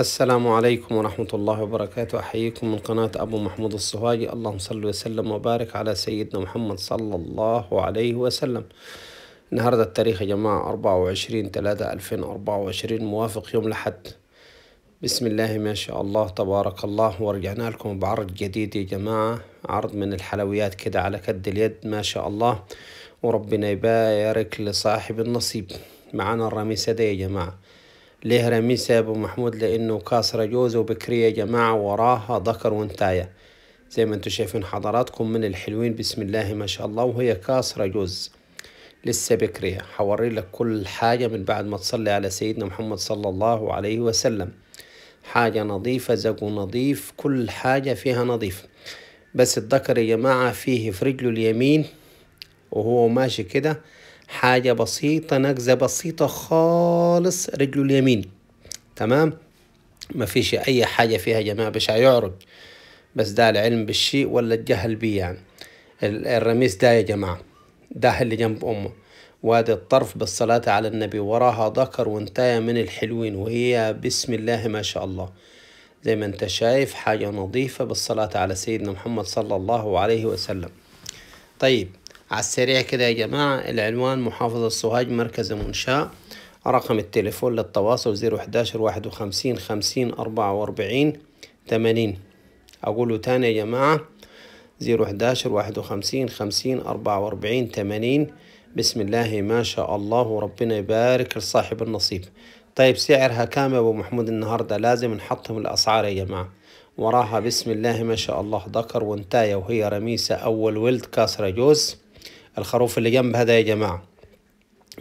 السلام عليكم ورحمة الله وبركاته أحييكم من قناة أبو محمود الصهاجي اللهم صل وسلم وبارك على سيدنا محمد صلى الله عليه وسلم النهاردة التاريخ يا جماعة 24 3 2024 موافق يوم الأحد بسم الله ما شاء الله تبارك الله ورجعنا لكم بعرض جديد يا جماعة عرض من الحلويات كده على كد اليد ما شاء الله وربنا يبارك لصاحب النصيب معانا الرميسة دي يا جماعة ليهرمي سابو محمود لأنه كاسرة رجوزه وبكرية جماعة وراها ذكر وانتايا زي ما انتم شايفين حضراتكم من الحلوين بسم الله ما شاء الله وهي كاسرة جوز لسه بكرية حوري لك كل حاجة من بعد ما تصلي على سيدنا محمد صلى الله عليه وسلم حاجة نظيفة زقو نظيف كل حاجة فيها نظيف بس الذكر يا جماعة فيه في رجله اليمين وهو ماشي كده حاجة بسيطة نقزة بسيطة خالص رجله اليمين تمام ما فيش أي حاجة فيها جماعة مش هيعرج بس ده العلم بالشيء ولا الجهل بيه يعني الرميس ده يا جماعة ده اللي جنب أمه وادي الطرف بالصلاة على النبي وراها ذكر وانتهى من الحلوين وهي بسم الله ما شاء الله زي ما انت شايف حاجة نظيفة بالصلاة على سيدنا محمد صلى الله عليه وسلم طيب على السريع كده يا جماعة العنوان محافظة سوهاج مركز منشاء رقم التليفون للتواصل زيرو حداشر واحد وخمسين خمسين أربعة وأربعين تمانين أقوله تاني يا جماعة زيرو حداشر واحد وخمسين خمسين أربعة وأربعين تمانين بسم الله ما شاء الله وربنا يبارك لصاحب النصيب طيب سعرها كام يا أبو محمود النهاردة لازم نحطهم الأسعار يا جماعة وراها بسم الله ما شاء الله ذكر وانتايا وهي رميسة أول ولد كاسرة جوز الخروف اللي جنبها ده يا جماعة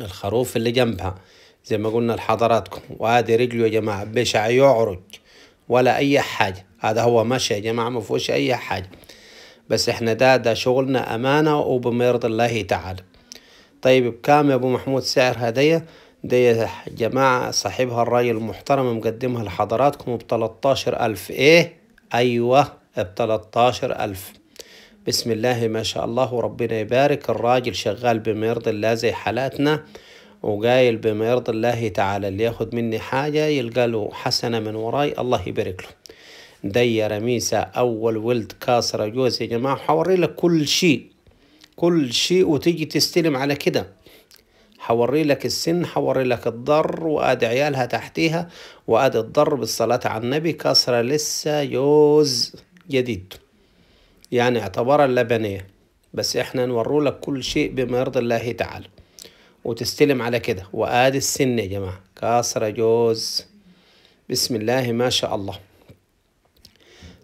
الخروف اللي جنبها زي ما قلنا لحضراتكم وادي رجله يا جماعة بشع يعرج ولا أي حاجة هذا هو مشي يا جماعة ما فيهوش أي حاجة بس احنا ده ده شغلنا أمانة وبمرض الله تعالى طيب بكام يا أبو محمود سعر هدية دي يا جماعة صاحبها الراجل المحترم مقدمها لحضراتكم بتلتاشر ألف إيه أيوة بتلتاشر ألف بسم الله ما شاء الله ربنا يبارك الراجل شغال بما يرضي الله زي حالاتنا وقايل بما يرضي الله تعالى اللي ياخد مني حاجة يلقى له حسنة من وراي الله يبارك له دي رميسة أول ولد كاسرة جوز يا جماعة حوري لك كل شيء كل شيء وتيجي تستلم على كده حوري لك السن حوري لك الضر وآد عيالها تحتيها وآد الضر بالصلاة على النبي كاسرة لسه جوز جديد يعني اعتبارا لبنية بس احنا نوروا لك كل شيء بما يرضي الله تعالى وتستلم على كده وادي السن يا جماعة كاسرة جوز بسم الله ما شاء الله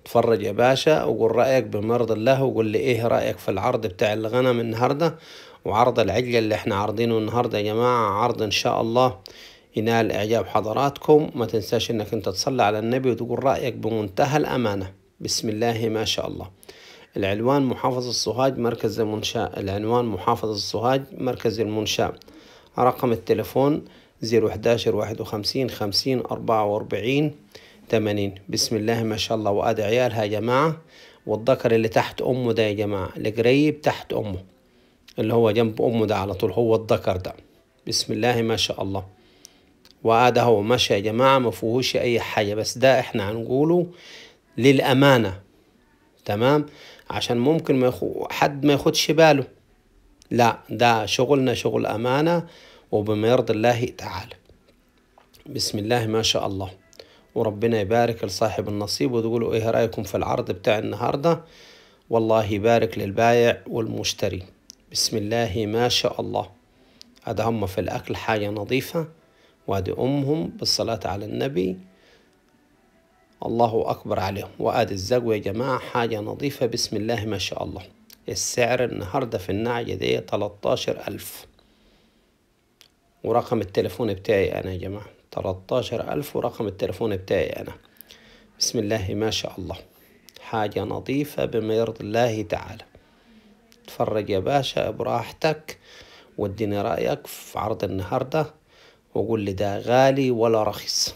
اتفرج يا باشا وقول رأيك بمرض الله وقول لي ايه رأيك في العرض بتاع الغنم النهاردة وعرض العجل اللي احنا عارضينه النهاردة يا جماعة عرض ان شاء الله ينال اعجاب حضراتكم ما تنساش انك انت تصلي على النبي وتقول رأيك بمنتهى الامانة بسم الله ما شاء الله العنوان محافظة السوهاج مركز المنشاة العنوان محافظة السوهاج مركز المنشاة رقم التلفون وخمسين خمسين أربعة وأربعين تمانين بسم الله ما شاء الله وأد عيالها يا جماعة والذكر اللي تحت أمه ده يا جماعة القريب تحت أمه اللي هو جنب أمه ده على طول هو الذكر ده بسم الله ما شاء الله وأد هو ماشي يا جماعة ما فيهوش أي حاجة بس ده إحنا هنقوله للأمانة تمام عشان ممكن ما يخو حد ما ياخدش باله لا ده شغلنا شغل أمانة وبما يرضي الله تعالى بسم الله ما شاء الله وربنا يبارك لصاحب النصيب وتقولوا ايه رأيكم في العرض بتاع النهاردة والله يبارك للبايع والمشتري بسم الله ما شاء الله هذا هم في الأكل حاجة نظيفة وادي أمهم بالصلاة على النبي الله أكبر عليهم وآدي الزجوة يا جماعة حاجة نظيفة بسم الله ما شاء الله السعر النهاردة في النعجة دي تلتاشر ألف ورقم التليفون بتاعي أنا يا جماعة تلتاشر ألف ورقم التليفون بتاعي أنا بسم الله ما شاء الله حاجة نظيفة بما يرضي الله تعالى اتفرج يا باشا براحتك واديني رأيك في عرض النهاردة وقول لي ده غالي ولا رخيص